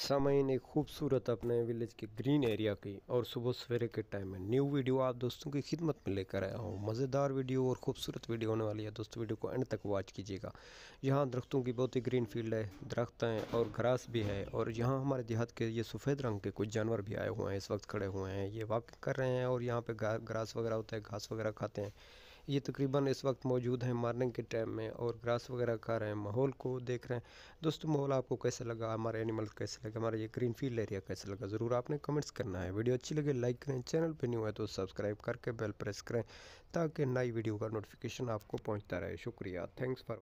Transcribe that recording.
सामाइन एक खूबसूरत अपने विलेज के ग्रीन एरिया की और सुबह सवेरे के टाइम में न्यू वीडियो आप दोस्तों की खिदमत में लेकर आया हूँ मज़ेदार वीडियो और खूबसूरत वीडियो होने वाली है दोस्तों वीडियो को एंड तक वॉच कीजिएगा यहाँ दरख्तों की बहुत ही ग्रीन फील्ड है दरख्त हैं और ग्रास भी है और यहाँ हमारे देहात के ये सफ़ेद रंग के कुछ जानवर भी आए हुए हैं इस वक्त खड़े हुए हैं ये वॉक कर रहे हैं और यहाँ पर ग्रास वगैरह होता है घास वगैरह खाते हैं ये तकरीबन इस वक्त मौजूद हैं मॉर्निंग के टाइम में और ग्रास वगैरह खा रहे हैं माहौल को देख रहे हैं दोस्तों माहौल आपको कैसा लगा हमारे एनिमल कैसे लगे हमारा ये ग्रीन फील्ड एरिया कैसे लगा ज़रूर आपने कमेंट्स करना है वीडियो अच्छी लगे लाइक करें चैनल पर न्यू है तो सब्सक्राइब करके बेल प्रेस करें ताकि नई वीडियो का नोटिफिकेशन आपको पहुँचता रहे शुक्रिया थैंक्स फॉर